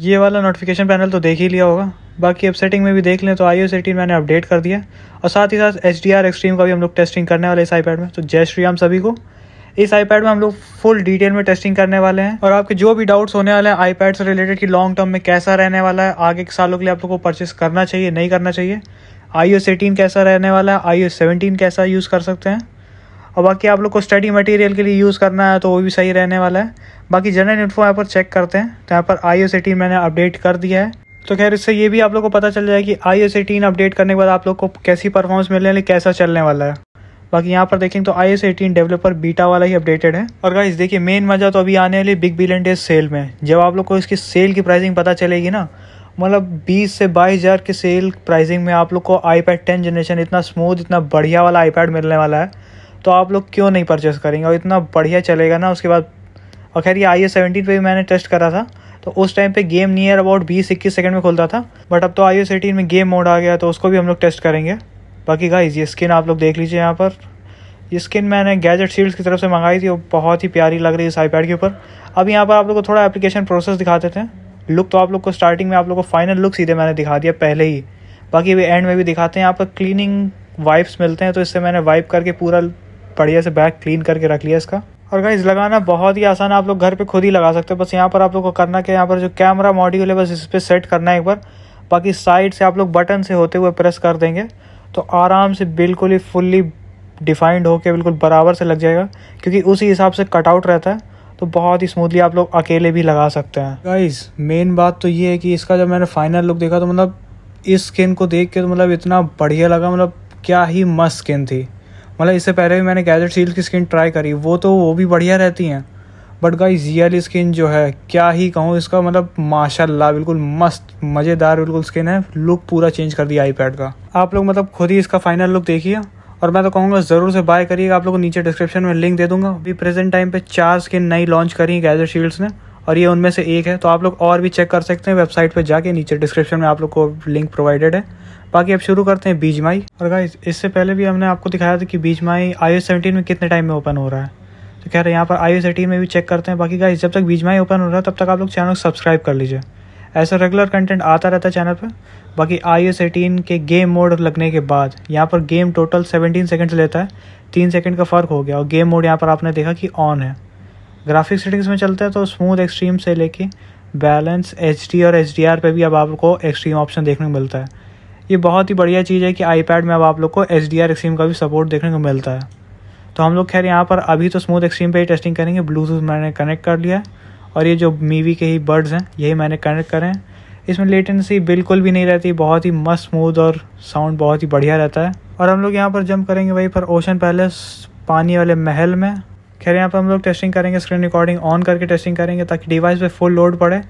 ये वाला notification panel तो देख ही लिया होगा बाकी अब सेटिंग में भी देख लें तो आई ओ मैंने अपडेट कर दिया और साथ ही साथ एच डी आर एक्सट्रीम का भी हम लोग टेस्टिंग करने वाले इस आईपैड में तो जय श्री राम सभी को इस आईपैड में हम लोग फुल डिटेल में टेस्टिंग करने वाले हैं और आपके जो भी डाउट्स होने वाले हैं आईपैड से रिलेटेड कि लॉन्ग टर्म में कैसा रहने वाला है आगे के सालों के लिए आप लोग को परचेस करना चाहिए नहीं करना चाहिए आई ओ कैसा रहने वाला है आई ओ कैसा यूज़ कर सकते हैं और बाकी आप लोग को स्टडी मटेरियल के लिए यूज़ करना है तो वो भी सही रहने वाला है बाकी जनरल इन्फो यहाँ पर चेक करते हैं तो यहाँ पर आई ओ मैंने अपडेट कर दिया है तो खैर इससे ये भी आप लोग को पता चल जाए कि आई एस एटीन अपडेट करने के बाद आप लोग को कैसी परफॉर्मेंस मिलने वाली कैसा चलने वाला है बाकी यहाँ पर देखेंगे तो iOS eighteen developer beta वाला ही अपडेटेड है और गाइस देखिए मेन मजा तो अभी आने वाली बिग बिलियन डेज सेल में जब आप लोग को इसकी सेल की प्राइसिंग पता चलेगी ना मतलब 20 से बाईस हज़ार की सेल प्राइसिंग में आप लोग को आई पैड टेन जनरेशन इतना स्मूथ इतना बढ़िया वाला आईपैड मिलने वाला है तो आप लोग क्यों नहीं परचेस करेंगे और इतना बढ़िया चलेगा ना उसके बाद और खैर ये आई एस सेवेंटीन पर भी मैंने टेस्ट करा था तो उस टाइम पे गेम नियर अबाउट बीस इक्कीस सेकंड में खुलता था बट अब तो आई एस एटीन में गेम मोड आ गया तो उसको भी हम लोग टेस्ट करेंगे बाकी गाइज ये स्किन आप लोग देख लीजिए यहाँ पर ये स्किन मैंने गैजेट सील्स की तरफ से मंगाई थी वो बहुत ही प्यारी लग रही है इस आईपैड के ऊपर अब यहाँ पर आप लोग को थोड़ा एप्लीकेशन प्रोसेस दिखाते थे लुक तो आप लोग को स्टार्टिंग में आप लोग को फाइनल लुक सीधे मैंने दिखा दिया पहले ही बाकी अभी एंड में भी दिखाते हैं यहाँ पर क्लीनिंग वाइप्स मिलते हैं तो इससे मैंने वाइप करके पूरा बढ़िया से बैग क्लीन करके रख लिया इसका और गाइज लगाना बहुत ही आसान है आप लोग घर पे खुद ही लगा सकते हो बस यहाँ पर आप लोग को करना क्या यहाँ पर जो कैमरा मॉड्यूल है बस इस पर सेट करना है एक बार बाकी साइड से आप लोग बटन से होते हुए प्रेस कर देंगे तो आराम से बिल्कुल ही फुल्ली डिफाइंड होकर बिल्कुल बराबर से लग जाएगा क्योंकि उसी हिसाब से कटआउट रहता है तो बहुत ही स्मूथली आप लोग अकेले भी लगा सकते हैं गाइज मेन बात तो ये है कि इसका जब मैंने फाइनल लुक देखा तो मतलब इस स्किन को देख के तो मतलब इतना बढ़िया लगा मतलब क्या ही मस्त स्किन थी मतलब इससे पहले भी मैंने गैजेट सील्स की स्किन ट्राई करी वो तो वो भी बढ़िया रहती हैं बट गाई ये स्किन जो है क्या ही कहूँ इसका मतलब माशाल्लाह बिल्कुल मस्त मज़ेदार बिल्कुल स्किन है लुक पूरा चेंज कर दिया आईपैड का आप लोग मतलब खुद ही इसका फाइनल लुक देखिए और मैं तो कहूँगा ज़रूर से बाय करिएगा आप लोग को नीचे डिस्क्रिप्शन में लिंक दे दूंगा अभी प्रेजेंट टाइम पे चार स्किन नई लॉन्च करी है गैजेट शील्ड्स ने और ये उनमें से एक है तो आप लोग और भी चेक कर सकते हैं वेबसाइट पे जाके नीचे डिस्क्रिप्शन में आप लोग को लिंक प्रोवाइडेड है बाकी अब शुरू करते हैं बीज माई और गाइज इससे पहले भी हमने आपको दिखाया था कि बीज माई आई एस में कितने टाइम में ओपन हो रहा है तो कह रहे हैं यहाँ पर आई एस एटीन में भी चेक करते हैं बाकी गाइज जब तक बीज माई ओपन हो रहा है तब तक आप लोग चैनल को सब्सक्राइब कर लीजिए ऐसा रेगुलर कंटेंट आता रहता है चैनल पर बाकी आई एस एटीन के गेम मोड लगने के बाद यहाँ पर गेम टोटल सेवनटीन सेकेंड्स लेता है तीन सेकेंड का फ़र्क हो गया और गेम मोड यहाँ पर आपने देखा कि ऑन है ग्राफिक सेटिंग्स में चलता है तो स्मूथ एक्सट्रीम से लेके बैलेंस एच और एच पे भी अब आपको एक्सट्रीम ऑप्शन देखने को मिलता है ये बहुत ही बढ़िया चीज़ है कि आईपैड में अब आप लोग को एच डी आर का भी सपोर्ट देखने को मिलता है तो हम लोग खैर यहाँ पर अभी तो स्मूथ एक्सट्रीम पे ही टेस्टिंग करेंगे ब्लूटूथ मैंने कनेक्ट कर लिया और ये जो मीवी के ही बर्ड्स हैं यही मैंने कनेक्ट करे हैं इसमें लेटेंसी बिल्कुल भी नहीं रहती बहुत ही मस्त स्मूथ और साउंड बहुत ही बढ़िया रहता है और हम लोग यहाँ पर जंप करेंगे वहीं पर ओशन पैलेस पानी वाले महल में खैर यहाँ पर हम लोग टेस्टिंग करेंगे स्क्रीन रिकॉर्डिंग ऑन करके टेस्टिंग करेंगे ताकि डिवाइस पर फुल लोड पड़े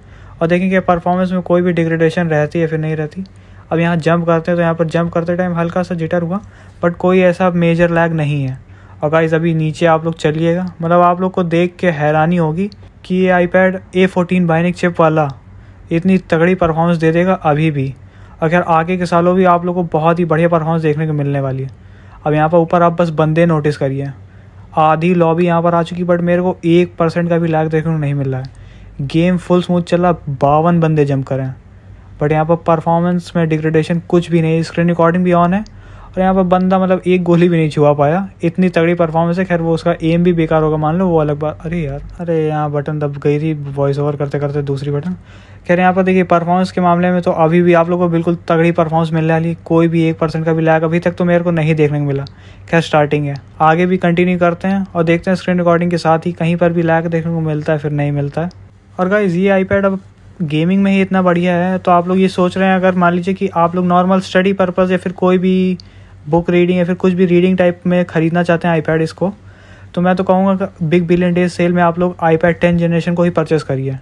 और देखेंगे परफॉर्मेंस में कोई भी डिग्रेडेशन रहती है फिर नहीं रहती अब यहाँ जंप करते हैं तो यहाँ पर जंप करते टाइम हल्का सा जिटर हुआ बट कोई ऐसा मेजर लैग नहीं है और गाइज अभी नीचे आप लोग चलिएगा मतलब आप लोग को देख के हैरानी होगी कि ये iPad A fourteen bionic chip वाला इतनी तगड़ी परफॉर्मेंस दे देगा अभी भी अगर आगे के सालों भी आप लोग को बहुत ही बढ़िया परफॉर्मेंस देखने को मिलने वाली है अब यहाँ पर ऊपर आप बस बंदे नोटिस करिए आधी लॉबी यहाँ पर आ चुकी बट मेरे को एक परसेंट का भी लैग देखने को नहीं मिल रहा है गेम फुल स्मूथ चला बावन बंदे जम करें बट यहाँ पर परफॉर्मेंस में डिग्रेडेशन कुछ भी नहीं स्क्रीन रिकॉर्डिंग भी ऑन है और यहाँ पर बंदा मतलब एक गोली भी नहीं छुआ पाया इतनी तगड़ी परफॉर्मेंस है खैर वो उसका एम भी बेकार होगा मान लो वो अलग बात अरे यार अरे यहाँ बटन दब गई थी वॉइस ओवर करते करते दूसरी बटन खैर यहाँ पर देखिए परफॉर्मेंस के मामले में तो अभी भी आप लोगों को बिल्कुल तगड़ी परफॉर्मेंस मिलने वाली कोई भी एक परसेंट का भी लैग अभी तक तो मेरे को नहीं देखने को मिला खैर स्टार्टिंग है आगे भी कंटिन्यू करते हैं और देखते हैं स्क्रीन रिकॉर्डिंग के साथ ही कहीं पर भी लैग देखने को मिलता है फिर नहीं मिलता है और गाइज ये आईपैड अब गेमिंग में ही इतना बढ़िया है तो आप लोग ये सोच रहे हैं अगर मान लीजिए कि आप लोग नॉर्मल स्टडी पर्पज़ या फिर कोई भी बुक रीडिंग या फिर कुछ भी रीडिंग टाइप में ख़रीदना चाहते हैं आईपैड इसको तो मैं तो कहूँगा बिग बिलियन डेज सेल में आप लोग आईपैड टेन जनरेशन को ही परचेस करिए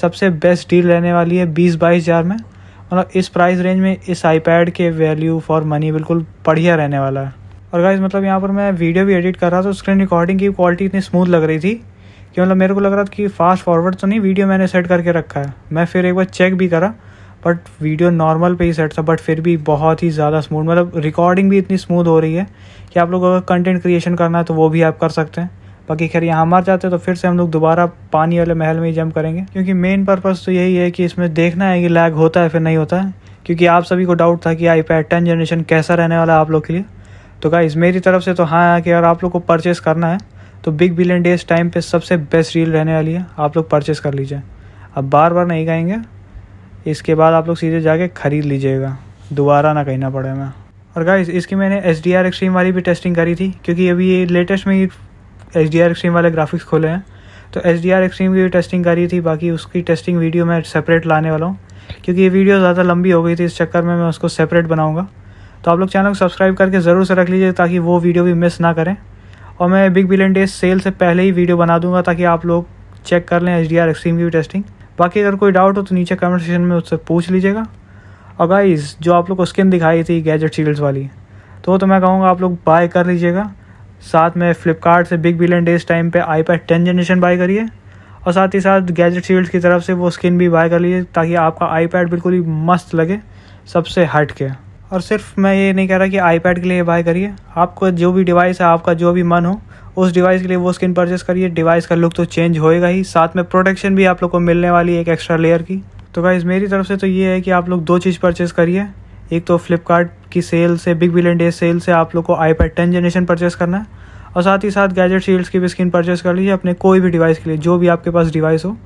सबसे बेस्ट डील रहने वाली है बीस बाईस हज़ार में मतलब इस प्राइस रेंज में इस आईपैड के वैल्यू फॉर मनी बिल्कुल बढ़िया रहने वाला है और गाइज मतलब यहाँ पर मैं वीडियो भी एडिट कर रहा था तो स्क्रीन रिकॉर्डिंग की क्वालिटी इतनी स्मूथ लग रही थी कि मतलब मेरे को लग रहा था कि फास्ट फॉरवर्ड तो नहीं वीडियो मैंने सेट करके रखा है मैं फिर एक बार चेक भी करा बट वीडियो नॉर्मल पे ही सेट था बट फिर भी बहुत ही ज़्यादा स्मूथ मतलब रिकॉर्डिंग भी इतनी स्मूथ हो रही है कि आप लोग अगर कंटेंट क्रिएशन करना है तो वो भी आप कर सकते हैं बाकी खैर यहाँ मर जाते हैं तो फिर से हम लोग दोबारा पानी वाले महल में ही जम करेंगे क्योंकि मेन पर्पज़ तो यही है कि इसमें देखना है कि लैग होता है फिर नहीं होता है क्योंकि आप सभी को डाउट था कि आई पैड टेन जनरेशन कैसा रहने वाला है आप लोग के लिए तो क्या मेरी तरफ से तो हाँ कि अगर आप लोग को परचेस करना है तो बिग बिलियन डेज टाइम पे सबसे बेस्ट रील रहने वाली है आप लोग परचेस कर लीजिए अब बार बार नहीं गएंगे इसके बाद आप लोग सीधे जाके ख़रीद लीजिएगा दोबारा ना कहना पड़े मैं और गाइस इसकी मैंने एच डी आर एक्सट्रीम वाली भी टेस्टिंग करी थी क्योंकि अभी ये लेटेस्ट में एच डी आर एक्सट्रीम वाले ग्राफिक्स खोले हैं तो एच डी आर एक्सट्रीम की भी टेस्टिंग करी थी बाकी उसकी टेस्टिंग वीडियो मैं सेपरेट लाने वाला हूँ क्योंकि ये वीडियो ज़्यादा लंबी हो गई थी इस चक्कर में मैं उसको सेपरेट बनाऊँगा तो आप लोग चैनल को सब्सक्राइब करके ज़रूर से रख लीजिए ताकि वो वीडियो भी मिस ना करें और मैं बिग बिलियन डेज सेल से पहले ही वीडियो बना दूंगा ताकि आप लोग चेक कर लें एच डी आर एक्सट्रीम की भी टेस्टिंग बाकी अगर कोई डाउट हो तो नीचे कमेंट सेक्शन में उससे पूछ लीजिएगा और गाइस जो आप लोग को स्किन दिखाई थी गैजेट सील्स वाली तो तो मैं कहूँगा आप लोग बाय कर लीजिएगा साथ में फ्लिपकार्ट से बिग बिलियन डेज टाइम पे iPad ten generation buy करिए और साथ ही साथ गैजेट सील्ड की तरफ से वो स्किन भी बाय कर लीजिए ताकि आपका आई पैड बिल्कुल ही मस्त लगे सबसे हट के और सिर्फ मैं ये नहीं कह रहा कि आईपैड के लिए बाय करिए आपको जो भी डिवाइस है आपका जो भी मन हो उस डिवाइस के लिए वो स्किन परचेस करिए डिवाइस का लुक तो चेंज होएगा ही साथ में प्रोटेक्शन भी आप लोग को मिलने वाली है एक एक्स्ट्रा लेयर की तो गाइज़ मेरी तरफ से तो ये है कि आप लोग दो चीज़ परचेस करिए एक तो फ्लिपकार्ट की सेल से बिग बिलियन डे सेल से आप लोग को iPad ten generation purchase करना है और साथ ही साथ गैजेट शील्ड्स की भी स्किन परचेस कर लीजिए अपने कोई भी डिवाइस के लिए जो भी आपके पास डिवाइस हो